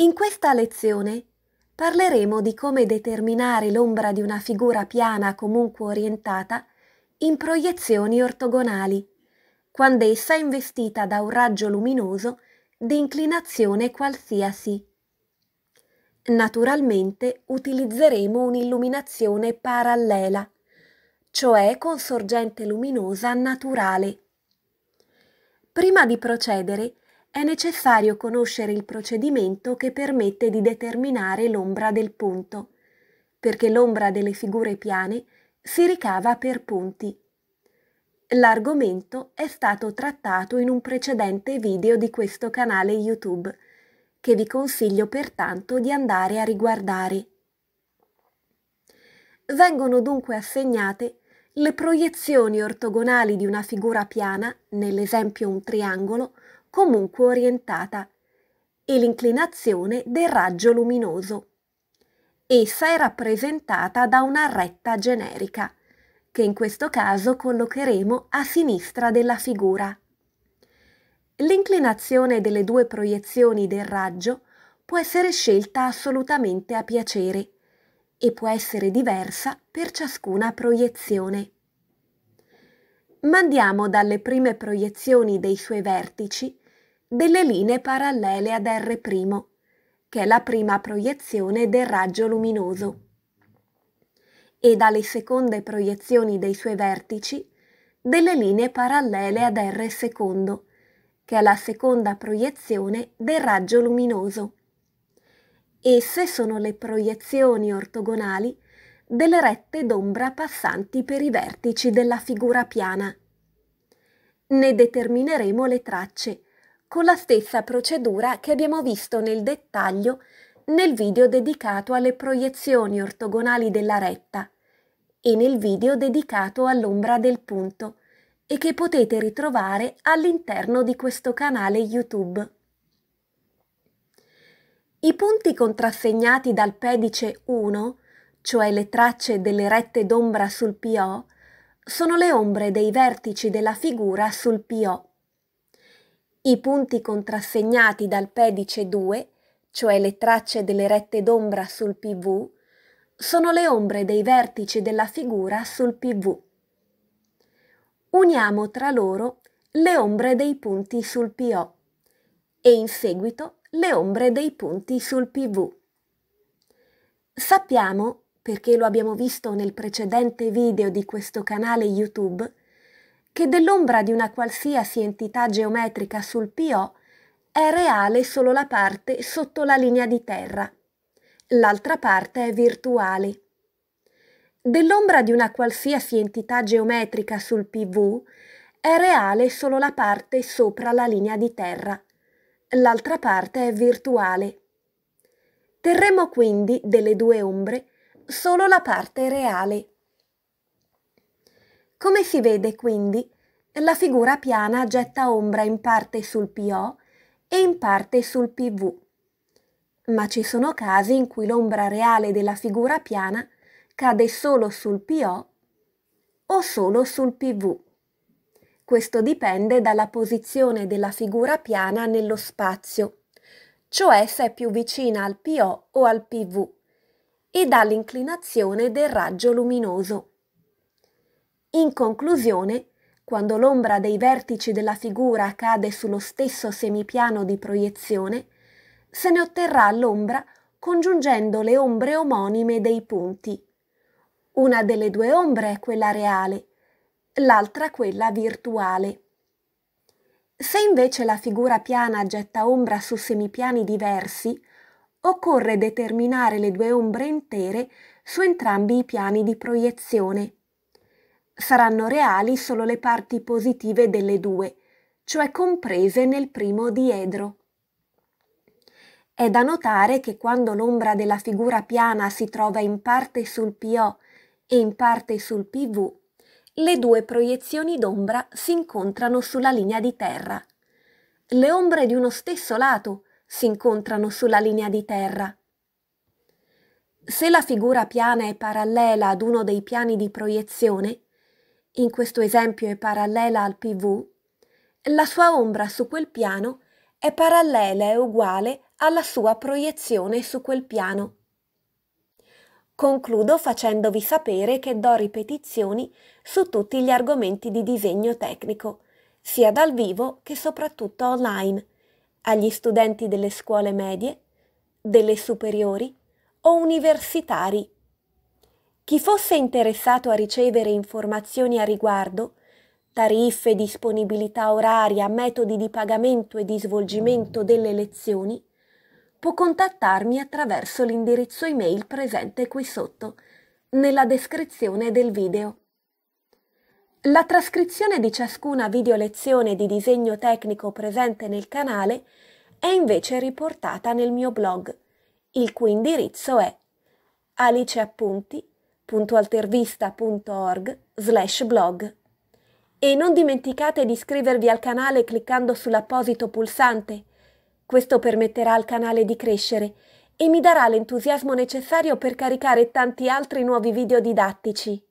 In questa lezione parleremo di come determinare l'ombra di una figura piana comunque orientata in proiezioni ortogonali, quando essa è investita da un raggio luminoso di inclinazione qualsiasi. Naturalmente utilizzeremo un'illuminazione parallela, cioè con sorgente luminosa naturale. Prima di procedere, è necessario conoscere il procedimento che permette di determinare l'ombra del punto, perché l'ombra delle figure piane si ricava per punti. L'argomento è stato trattato in un precedente video di questo canale YouTube, che vi consiglio pertanto di andare a riguardare. Vengono dunque assegnate le proiezioni ortogonali di una figura piana, nell'esempio un triangolo, comunque orientata e l'inclinazione del raggio luminoso. Essa è rappresentata da una retta generica, che in questo caso collocheremo a sinistra della figura. L'inclinazione delle due proiezioni del raggio può essere scelta assolutamente a piacere e può essere diversa per ciascuna proiezione. Mandiamo dalle prime proiezioni dei suoi vertici delle linee parallele ad R', che è la prima proiezione del raggio luminoso, e dalle seconde proiezioni dei suoi vertici delle linee parallele ad R secondo, che è la seconda proiezione del raggio luminoso. Esse sono le proiezioni ortogonali delle rette d'ombra passanti per i vertici della figura piana. Ne determineremo le tracce, con la stessa procedura che abbiamo visto nel dettaglio nel video dedicato alle proiezioni ortogonali della retta e nel video dedicato all'ombra del punto e che potete ritrovare all'interno di questo canale YouTube. I punti contrassegnati dal pedice 1, cioè le tracce delle rette d'ombra sul PO, sono le ombre dei vertici della figura sul PO. I punti contrassegnati dal pedice 2, cioè le tracce delle rette d'ombra sul PV, sono le ombre dei vertici della figura sul PV. Uniamo tra loro le ombre dei punti sul PO e in seguito le ombre dei punti sul PV. Sappiamo, perché lo abbiamo visto nel precedente video di questo canale YouTube, che dell'ombra di una qualsiasi entità geometrica sul PO è reale solo la parte sotto la linea di terra, l'altra parte è virtuale. Dell'ombra di una qualsiasi entità geometrica sul PV è reale solo la parte sopra la linea di terra, l'altra parte è virtuale. Terremo quindi delle due ombre solo la parte reale. Come si vede quindi, la figura piana getta ombra in parte sul PO e in parte sul PV. Ma ci sono casi in cui l'ombra reale della figura piana cade solo sul PO o solo sul PV. Questo dipende dalla posizione della figura piana nello spazio, cioè se è più vicina al PO o al PV, e dall'inclinazione del raggio luminoso. In conclusione, quando l'ombra dei vertici della figura cade sullo stesso semipiano di proiezione, se ne otterrà l'ombra congiungendo le ombre omonime dei punti. Una delle due ombre è quella reale, l'altra quella virtuale. Se invece la figura piana getta ombra su semipiani diversi, occorre determinare le due ombre intere su entrambi i piani di proiezione. Saranno reali solo le parti positive delle due, cioè comprese nel primo diedro. È da notare che quando l'ombra della figura piana si trova in parte sul PO e in parte sul PV, le due proiezioni d'ombra si incontrano sulla linea di terra. Le ombre di uno stesso lato si incontrano sulla linea di terra. Se la figura piana è parallela ad uno dei piani di proiezione, in questo esempio è parallela al PV, la sua ombra su quel piano è parallela e uguale alla sua proiezione su quel piano. Concludo facendovi sapere che do ripetizioni su tutti gli argomenti di disegno tecnico, sia dal vivo che soprattutto online, agli studenti delle scuole medie, delle superiori o universitari. Chi fosse interessato a ricevere informazioni a riguardo, tariffe, disponibilità oraria, metodi di pagamento e di svolgimento delle lezioni, può contattarmi attraverso l'indirizzo email presente qui sotto, nella descrizione del video. La trascrizione di ciascuna videolezione di disegno tecnico presente nel canale è invece riportata nel mio blog, il cui indirizzo è aliceappunti.com www.altervista.org slash blog. E non dimenticate di iscrivervi al canale cliccando sull'apposito pulsante. Questo permetterà al canale di crescere e mi darà l'entusiasmo necessario per caricare tanti altri nuovi video didattici.